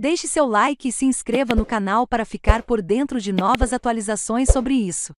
Deixe seu like e se inscreva no canal para ficar por dentro de novas atualizações sobre isso.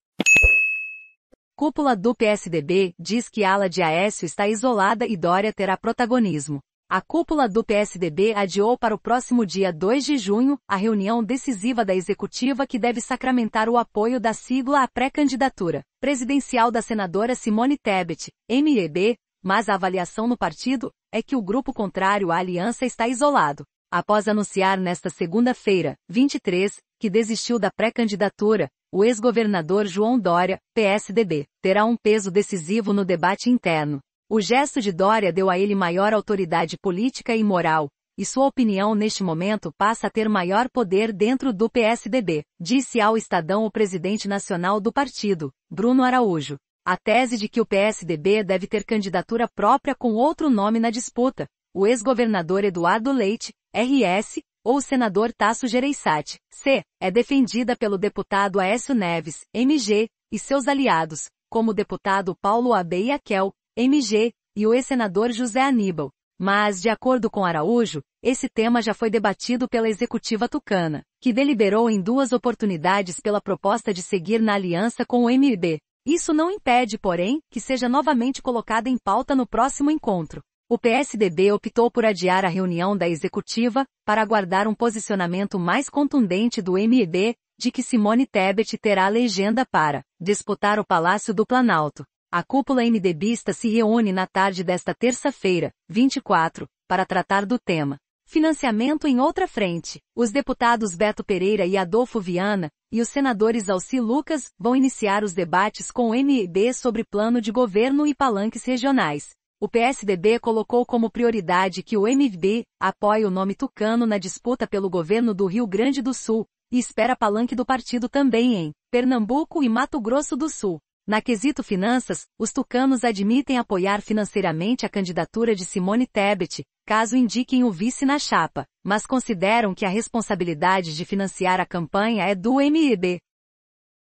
Cúpula do PSDB diz que ala de Aécio está isolada e Dória terá protagonismo. A cúpula do PSDB adiou para o próximo dia 2 de junho a reunião decisiva da executiva que deve sacramentar o apoio da sigla à pré-candidatura presidencial da senadora Simone Tebet, MEB, mas a avaliação no partido é que o grupo contrário à aliança está isolado. Após anunciar nesta segunda-feira, 23, que desistiu da pré-candidatura, o ex-governador João Dória, PSDB, terá um peso decisivo no debate interno. O gesto de Dória deu a ele maior autoridade política e moral, e sua opinião neste momento passa a ter maior poder dentro do PSDB, disse ao Estadão o presidente nacional do partido, Bruno Araújo. A tese de que o PSDB deve ter candidatura própria com outro nome na disputa, o ex-governador Eduardo Leite, RS, ou o senador Tasso Gereissati, C, é defendida pelo deputado Aécio Neves, MG, e seus aliados, como o deputado Paulo Abe Akel, MG, e o ex-senador José Aníbal. Mas, de acordo com Araújo, esse tema já foi debatido pela executiva tucana, que deliberou em duas oportunidades pela proposta de seguir na aliança com o MB. Isso não impede, porém, que seja novamente colocada em pauta no próximo encontro. O PSDB optou por adiar a reunião da executiva, para aguardar um posicionamento mais contundente do MEB, de que Simone Tebet terá a legenda para disputar o Palácio do Planalto. A cúpula MDBista se reúne na tarde desta terça-feira, 24, para tratar do tema. Financiamento em outra frente. Os deputados Beto Pereira e Adolfo Viana, e os senadores Alci Lucas, vão iniciar os debates com o MEB sobre plano de governo e palanques regionais o PSDB colocou como prioridade que o MFB apoie o nome tucano na disputa pelo governo do Rio Grande do Sul, e espera palanque do partido também em Pernambuco e Mato Grosso do Sul. Na quesito finanças, os tucanos admitem apoiar financeiramente a candidatura de Simone Tebet, caso indiquem o vice na chapa, mas consideram que a responsabilidade de financiar a campanha é do MEB,